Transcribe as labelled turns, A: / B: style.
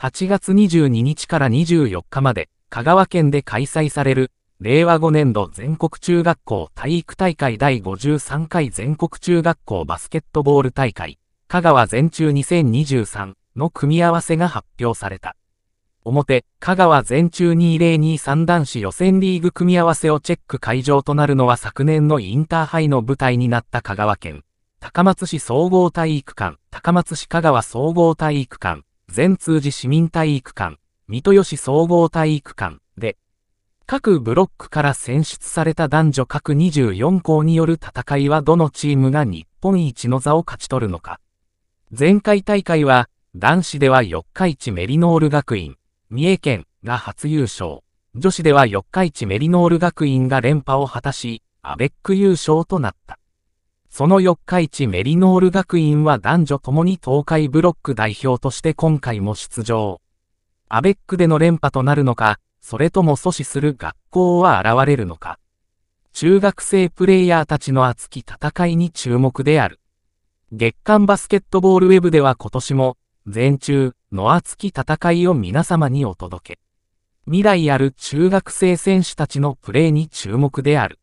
A: 8月22日から24日まで、香川県で開催される、令和5年度全国中学校体育大会第53回全国中学校バスケットボール大会、香川全中2023の組み合わせが発表された。表、香川全中2023男子予選リーグ組み合わせをチェック会場となるのは昨年のインターハイの舞台になった香川県、高松市総合体育館、高松市香川総合体育館、全通寺市民体育館、三豊市総合体育館で、各ブロックから選出された男女各24校による戦いはどのチームが日本一の座を勝ち取るのか。前回大会は、男子では四日市メリノール学院、三重県が初優勝。女子では四日市メリノール学院が連覇を果たし、アベック優勝となった。その四日市メリノール学院は男女ともに東海ブロック代表として今回も出場。アベックでの連覇となるのか、それとも阻止する学校は現れるのか。中学生プレイヤーたちの熱き戦いに注目である。月間バスケットボールウェブでは今年も、全中の熱き戦いを皆様にお届け。未来ある中学生選手たちのプレーに注目である。